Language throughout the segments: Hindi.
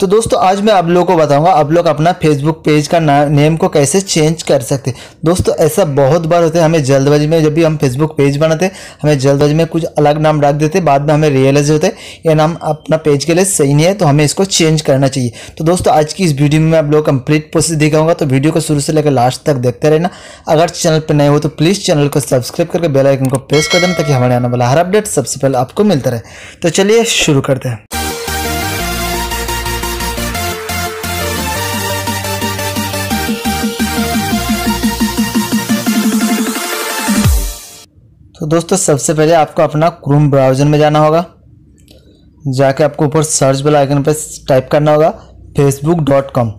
तो दोस्तों आज मैं आप लोगों को बताऊंगा आप लोग अपना फेसबुक पेज का नेम को कैसे चेंज कर सकते हैं दोस्तों ऐसा बहुत बार होता है हमें जल्दबाजी में जब भी हम फेसबुक पेज बनाते हमें जल्दबाजी में कुछ अलग नाम रख देते बाद में हमें रियलाइज होते ये नाम अपना पेज के लिए सही नहीं है तो हमें इसको चेंज करना चाहिए तो दोस्तों आज की इस वीडियो में आप लोग कंप्लीट प्रोसेस दिखाऊंगा तो वीडियो को शुरू से लेकर लास्ट तक देखते रहना अगर चैनल पर नए हो तो प्लीज़ चैनल को सब्सक्राइब करके बेलाइकन को प्रेस कर देना ताकि हमारे आने वाला हर अपडेट सबसे पहले आपको मिलता रहे तो चलिए शुरू करते हैं तो दोस्तों सबसे पहले आपको अपना क्रूम ब्राउज़र में जाना होगा जाके आपको ऊपर सर्च वाला आइकन पर टाइप करना होगा फेसबुक डॉट कॉम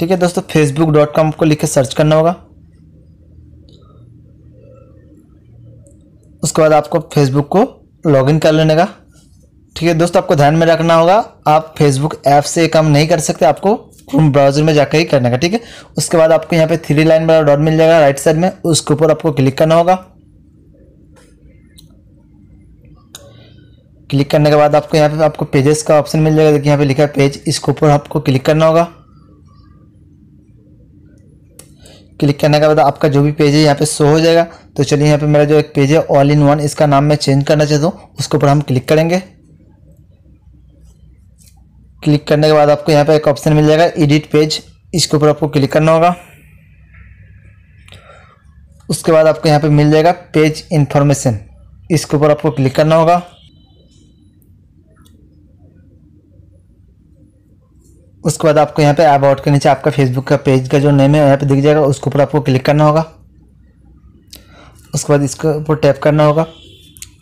ठीक है दोस्तों फेसबुक डॉट कॉम को लिख के सर्च करना होगा उसके बाद आपको फेसबुक को लॉगिन कर लेने का ठीक है दोस्तों आपको ध्यान में रखना होगा आप फेसबुक ऐप से काम नहीं कर सकते आपको क्रोम ब्राउजर में जाकर ही करने का ठीक है उसके बाद आपको यहाँ पे थ्री लाइन वाला डॉट मिल जाएगा राइट साइड में उसके ऊपर आपको क्लिक करना होगा क्लिक करने के बाद आपको यहाँ पे आपको पेजेस का ऑप्शन मिल जाएगा देखिए यहाँ पे लिखा है पेज इसके ऊपर आपको क्लिक करना होगा क्लिक करने के बाद आपका जो भी पेज है यहाँ पे शो हो जाएगा तो चलिए यहाँ पे मेरा जो एक पेज है ऑल इन वन इसका नाम मैं चेंज करना चाहता हूँ उसके ऊपर हम क्लिक करेंगे क्लिक करने के बाद आपको यहाँ पर एक ऑप्शन मिल जाएगा एडिट पेज इसके ऊपर आपको क्लिक करना होगा उसके बाद आपको यहाँ पे मिल जाएगा पेज इन्फॉर्मेशन इसके ऊपर आपको क्लिक करना होगा उसके बाद आपको यहाँ पे अबाउट के नीचे आपका फेसबुक का पेज का जो नेम है यहाँ पे दिख जाएगा उसके ऊपर आपको क्लिक करना होगा उसके बाद इसके ऊपर टैप करना होगा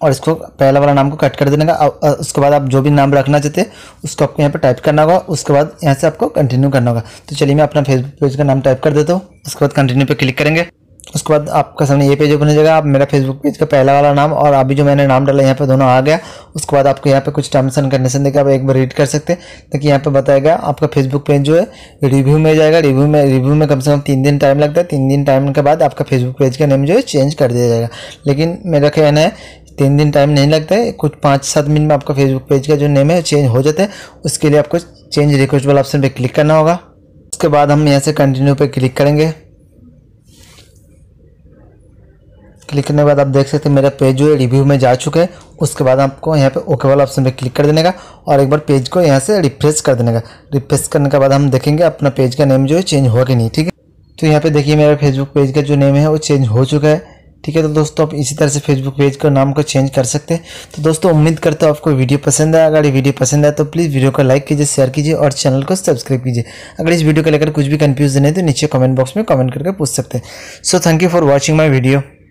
और इसको पहला वाला नाम को कट कर देने का उसके बाद आप जो भी नाम रखना चाहते उसको आपको यहाँ पर टाइप करना होगा उसके बाद यहाँ से आपको कंटिन्यू करना होगा तो चलिए मैं अपना फेसबुक पेज का नाम टाइप कर देता हूँ उसके बाद कंटिन्यू पर क्लिक करेंगे उसके बाद आपका सामने ये पेज ओपन हो जाएगा आप मेरा फेसबुक पेज का पहला वाला नाम और अभी जो मैंने नाम डाला यहाँ पे दोनों आ गया उसके बाद आपको यहाँ पे कुछ टर्म्स एंड कंडीशन देखिए आप एक बार रीड कर सकते हैं ताकि यहाँ पे बताएगा आपका फेसबुक पेज जो है रिव्यू में जाएगा रिव्यू में रिव्यू में कम से कम तीन दिन टाइम लगता है तीन दिन टाइम के बाद आपका फेसबुक पेज का नेम जो है चेंज कर दिया जाएगा लेकिन मेरा कहना है तीन दिन टाइम नहीं लगता है कुछ पाँच सात मिनट में आपका फेसबुक पेज का जो नेम है चेंज हो जाता है उसके लिए आपको चेंज रिक्वेस्ट वाला ऑप्शन पर क्लिक करना होगा उसके बाद हम यहाँ से कंटिन्यू पर क्लिक करेंगे क्लिक करने के बाद आप देख सकते हैं मेरा पेज जो है रिव्यू में जा चुका है उसके बाद आपको यहाँ पे ओके वाला ऑप्शन पे क्लिक कर देने का और एक बार पेज को यहाँ से रिफ्रेश कर देने का रिफ्रेश करने के बाद हम देखेंगे अपना पेज का नेम जो है चेंज हुआ कि नहीं ठीक है तो यहाँ पे देखिए मेरा फेसबुक पेज का जो नेम है वो चेंज हो चुका है ठीक है तो दोस्तों आप इसी तरह से फेसबुक पेज का नाम को चेंज कर सकते हैं तो दोस्तों उम्मीद करता हूँ आपको वीडियो पसंद आया अगर ये वीडियो पसंद आया तो प्लीज़ वीडियो को लाइक कीजिए शेयर कीजिए और चैनल को सब्सक्राइब कीजिए अगर इस वीडियो को लेकर कुछ भी कन्फ्यूजन है तो नीचे कमेंट बॉक्स में कमेंट करके पूछ सकते हैं so thank you for watching my video